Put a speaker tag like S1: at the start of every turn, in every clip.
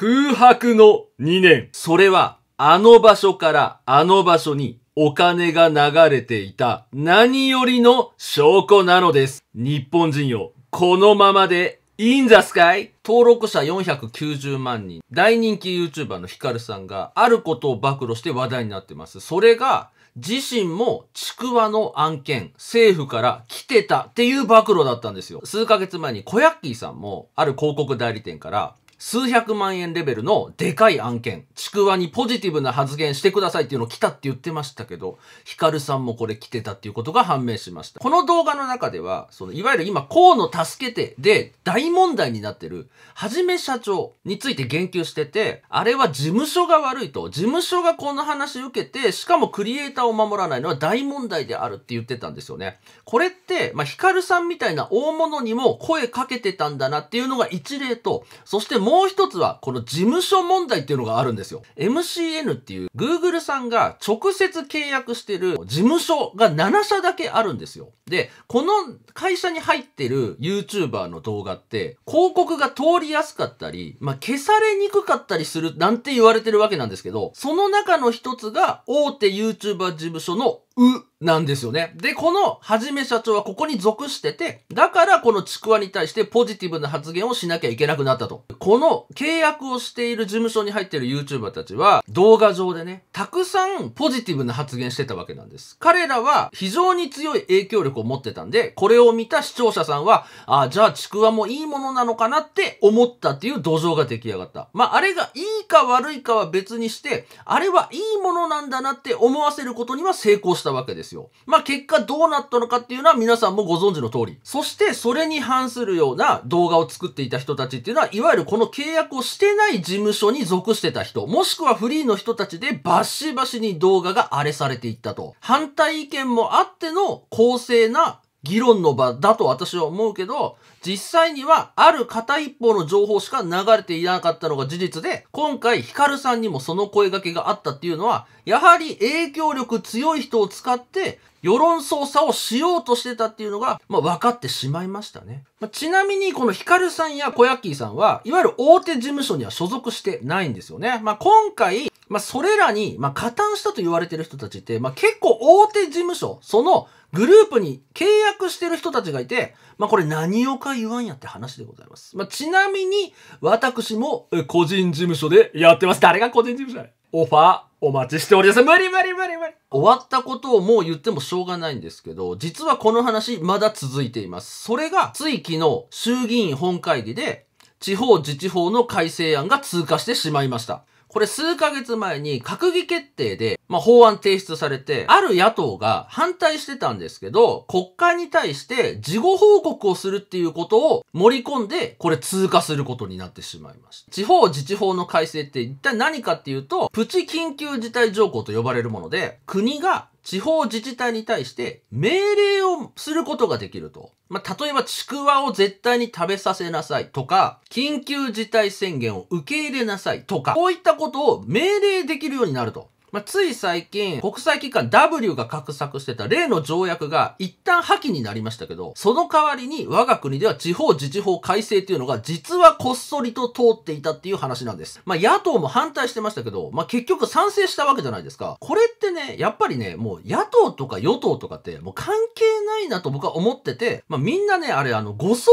S1: 空白の2年。それは、あの場所からあの場所にお金が流れていた何よりの証拠なのです。日本人よ、このままでいいんざすかい登録者490万人。大人気 YouTuber のヒカルさんがあることを暴露して話題になってます。それが、自身もちくわの案件、政府から来てたっていう暴露だったんですよ。数ヶ月前に小ヤッキーさんも、ある広告代理店から、数百万円レベルのでかい案件、ちくわにポジティブな発言してくださいっていうのを来たって言ってましたけど、ヒカルさんもこれ来てたっていうことが判明しました。この動画の中では、その、いわゆる今、河野助けてで大問題になってる、はじめ社長について言及してて、あれは事務所が悪いと、事務所がこの話受けて、しかもクリエイターを守らないのは大問題であるって言ってたんですよね。これって、まあ、ヒカルさんみたいな大物にも声かけてたんだなっていうのが一例と、そしてももう一つは、この事務所問題っていうのがあるんですよ。MCN っていう Google さんが直接契約してる事務所が7社だけあるんですよ。で、この会社に入ってる YouTuber の動画って、広告が通りやすかったり、まあ、消されにくかったりするなんて言われてるわけなんですけど、その中の一つが大手 YouTuber 事務所のうなんですよね。で、このはじめ社長はここに属してて、だからこのちくわに対してポジティブな発言をしなきゃいけなくなったと。この契約をしている事務所に入っている YouTuber たちは動画上でね、たくさんポジティブな発言してたわけなんです。彼らは非常に強い影響力を持ってたんで、これを見た視聴者さんは、ああ、じゃあちくわもいいものなのかなって思ったっていう土壌が出来上がった。まあ、あれがいいか悪いかは別にして、あれはいいものなんだなって思わせることには成功したしたわけですよ。まあ、結果どうなったのかっていうのは皆さんもご存知の通り。そしてそれに反するような動画を作っていた人たちっていうのは、いわゆるこの契約をしてない事務所に属してた人、もしくはフリーの人たちでバシバシに動画が荒れされていったと。反対意見もあっての公正な議論の場だと私は思うけど、実際にはある片一方の情報しか流れていなかったのが事実で、今回ヒカルさんにもその声掛けがあったっていうのは、やはり影響力強い人を使って世論操作をしようとしてたっていうのが、まあ、分かってしまいましたね。まあ、ちなみにこのヒカルさんや小ヤッキーさんは、いわゆる大手事務所には所属してないんですよね。まあ、今回、まあ、それらに、まあ、加担したと言われてる人たちって、まあ、結構大手事務所、そのグループに契約してる人たちがいて、まあ、これ何をか言わんやって話でございます。まあ、ちなみに、私も、個人事務所でやってます。誰が個人事務所だオファー、お待ちしております。無理無理無理無理。終わったことをもう言ってもしょうがないんですけど、実はこの話、まだ続いています。それが、つい昨日、衆議院本会議で、地方自治法の改正案が通過してしまいました。これ数ヶ月前に閣議決定で、まあ、法案提出されて、ある野党が反対してたんですけど、国会に対して事後報告をするっていうことを盛り込んで、これ通過することになってしまいました。地方自治法の改正って一体何かっていうと、プチ緊急事態条項と呼ばれるもので、国が地方自治体に対して命令をすることができると。まあ、例えば、ちくわを絶対に食べさせなさいとか、緊急事態宣言を受け入れなさいとか、こういったことを命令できるようになると。まあ、つい最近、国際機関 W が画策してた例の条約が一旦破棄になりましたけど、その代わりに我が国では地方自治法改正というのが実はこっそりと通っていたっていう話なんです。まあ、野党も反対してましたけど、まあ、結局賛成したわけじゃないですか。これってね、やっぱりね、もう野党とか与党とかってもう関係ないなと僕は思ってて、まあ、みんなね、あれあの、誤送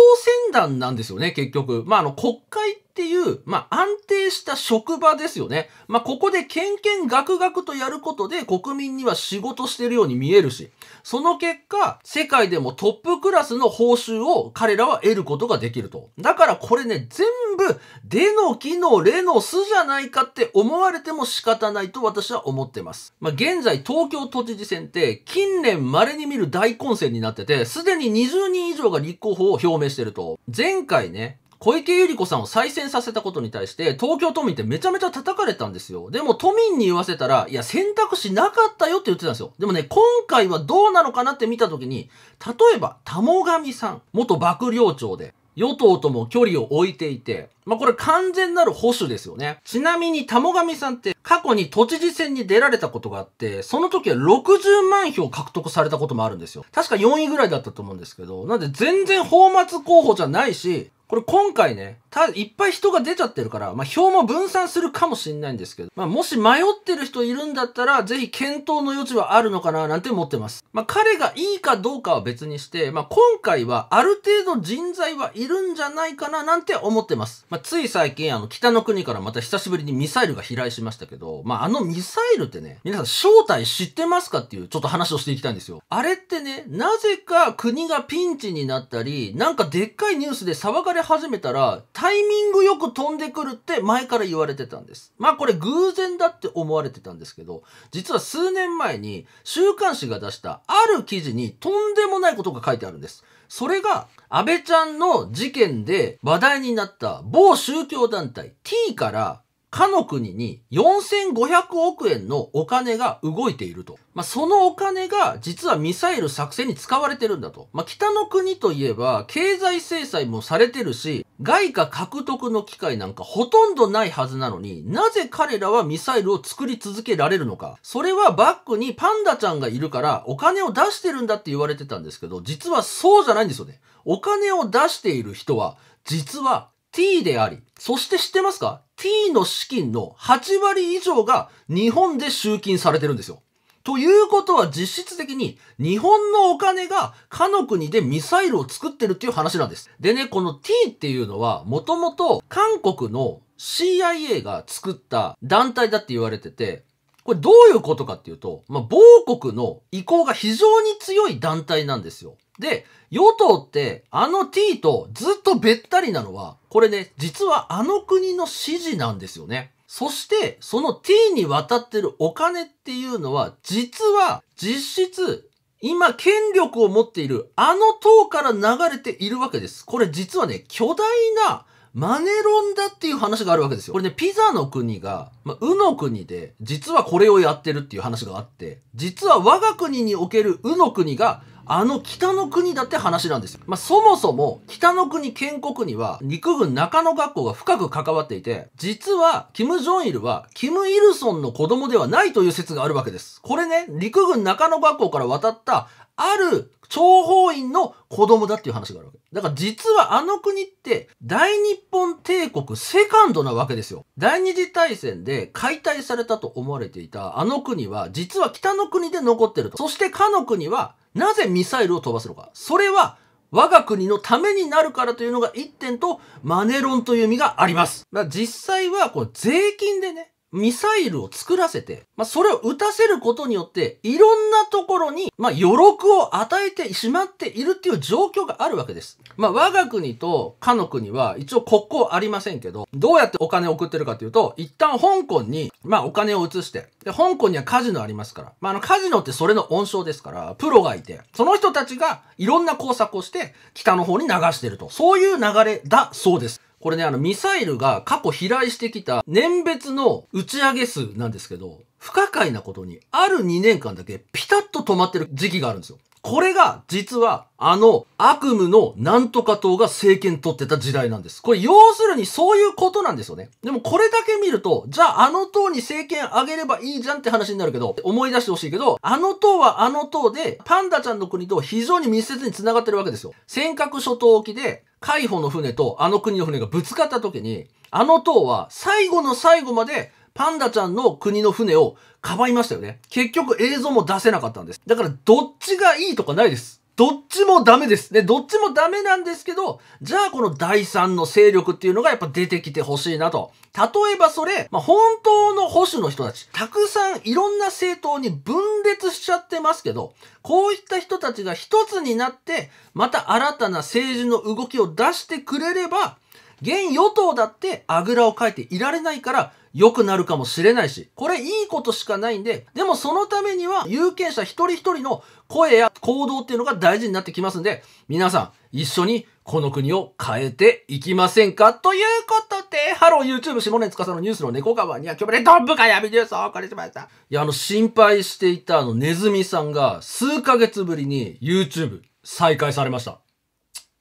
S1: 船団なんですよね、結局。まあ、あの、国会ってっていう、まあ、安定した職場ですよね。まあ、ここでケンケンガクガクとやることで国民には仕事してるように見えるし、その結果、世界でもトップクラスの報酬を彼らは得ることができると。だからこれね、全部、での機の、れの巣じゃないかって思われても仕方ないと私は思ってます。まあ、現在東京都知事選って近年稀に見る大混戦になってて、すでに20人以上が立候補を表明してると。前回ね、小池百合子さんを再選させたことに対して、東京都民ってめちゃめちゃ叩かれたんですよ。でも都民に言わせたら、いや、選択肢なかったよって言ってたんですよ。でもね、今回はどうなのかなって見たときに、例えば、田母神さん、元幕僚長で、与党とも距離を置いていて、まあ、これ完全なる保守ですよね。ちなみに、田母神さんって過去に都知事選に出られたことがあって、その時は60万票獲得されたこともあるんですよ。確か4位ぐらいだったと思うんですけど、なんで全然放末候補じゃないし、これ今回ね、た、いっぱい人が出ちゃってるから、まあ、票も分散するかもしんないんですけど、まあ、もし迷ってる人いるんだったら、ぜひ検討の余地はあるのかな、なんて思ってます。まあ、彼がいいかどうかは別にして、まあ、今回はある程度人材はいるんじゃないかな、なんて思ってます。まあ、つい最近、あの、北の国からまた久しぶりにミサイルが飛来しましたけど、まあ、あのミサイルってね、皆さん正体知ってますかっていう、ちょっと話をしていきたいんですよ。あれってね、なぜか国がピンチになったり、なんかでっかいニュースで騒がれれ始めたら、タイミングよく飛んでくるって前から言われてたんです。まあこれ偶然だって思われてたんですけど、実は数年前に週刊誌が出したある記事にとんでもないことが書いてあるんです。それが、安倍ちゃんの事件で話題になった某宗教団体 T からかの国に4500億円のお金が動いていると。まあ、そのお金が実はミサイル作戦に使われてるんだと。まあ、北の国といえば経済制裁もされてるし、外貨獲得の機会なんかほとんどないはずなのに、なぜ彼らはミサイルを作り続けられるのか。それはバックにパンダちゃんがいるからお金を出してるんだって言われてたんですけど、実はそうじゃないんですよね。お金を出している人は、実は t であり、そして知ってますか t の資金の8割以上が日本で集金されてるんですよ。ということは実質的に日本のお金がかの国でミサイルを作ってるっていう話なんです。でね、この T っていうのはもともと韓国の CIA が作った団体だって言われてて、これどういうことかっていうと、まあ、某国の意向が非常に強い団体なんですよ。で、与党って、あの T とずっとべったりなのは、これね、実はあの国の支持なんですよね。そして、その T に渡ってるお金っていうのは、実は、実質、今、権力を持っている、あの党から流れているわけです。これ実はね、巨大な、マネロンだっていう話があるわけですよ。これね、ピザの国が、まあ、うの国で、実はこれをやってるっていう話があって、実は我が国におけるうの国が、あの北の国だって話なんですよ。まあ、そもそも北の国建国には陸軍中野学校が深く関わっていて、実はキム・ジョンイルはキム・イルソンの子供ではないという説があるわけです。これね、陸軍中野学校から渡ったある諜報員の子供だっていう話があるわけ。だから実はあの国って大日本帝国セカンドなわけですよ。第二次大戦で解体されたと思われていたあの国は実は北の国で残ってると。そしてかの国はなぜミサイルを飛ばすのか。それは、我が国のためになるからというのが1点と、マネロンという意味があります。だ実際は、こう、税金でね、ミサイルを作らせて、まあ、それを撃たせることによって、いろんなところに、まあ、余力を与えてしまっているっていう状況があるわけです。まあ、我が国とかの国は一応国交ありませんけど、どうやってお金を送ってるかというと、一旦香港に、まあ、お金を移して、で、香港にはカジノありますから、まあ、あの、カジノってそれの温床ですから、プロがいて、その人たちがいろんな工作をして、北の方に流してると。そういう流れだそうです。これね、あの、ミサイルが過去飛来してきた年別の打ち上げ数なんですけど、不可解なことに、ある2年間だけピタッと止まってる時期があるんですよ。これが実はあの悪夢のなんとか党が政権取ってた時代なんです。これ要するにそういうことなんですよね。でもこれだけ見ると、じゃああの党に政権あげればいいじゃんって話になるけど、思い出してほしいけど、あの党はあの党で、パンダちゃんの国と非常に密接に繋がってるわけですよ。尖閣諸島沖で、海保の船とあの国の船がぶつかった時に、あの党は最後の最後までパンダちゃんの国の船をかばいましたよね。結局映像も出せなかったんです。だからどっちがいいとかないです。どっちもダメです。ね、どっちもダメなんですけど、じゃあこの第三の勢力っていうのがやっぱ出てきてほしいなと。例えばそれ、まあ、本当の保守の人たち、たくさんいろんな政党に分裂しちゃってますけど、こういった人たちが一つになって、また新たな政治の動きを出してくれれば、現与党だってあぐらをかいていられないから、良くなるかもしれないし、これいいことしかないんで、でもそのためには有権者一人一人の声や行動っていうのが大事になってきますんで、皆さん一緒にこの国を変えていきませんかということで、ハロー YouTube 下根さのニュースの猫ーには今日もね、どんぶか闇ニュースをお送りしました。いや、あの、心配していたあのネズミさんが数ヶ月ぶりに YouTube 再開されました。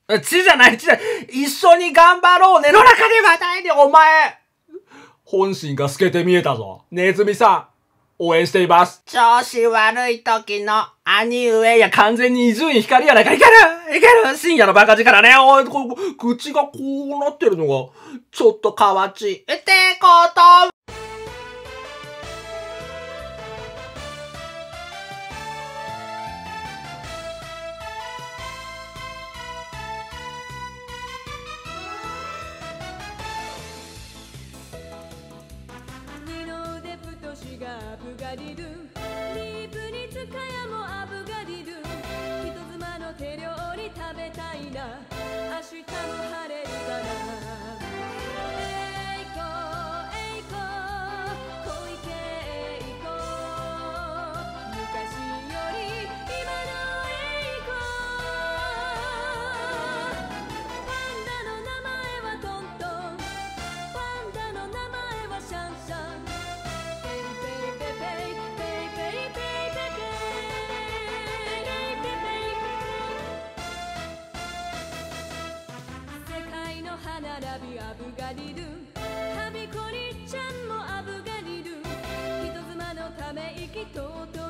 S1: 血じゃない、血じゃない。一緒に頑張ろうねの中でまたいで、お前。本心が透けて見えたぞ。ネズミさん、応援しています。調子悪い時の兄上や完全に伊集院光やないか。いけるいける深夜のバカ力ね。おい、こ口がこうなってるのが、ちょっと変わち。ってことがアブがりるリープに使やもアブがりル人妻の手料理食べたいな明日のアビアブガはびこりちゃんもアブガデル人妻のため息とうとう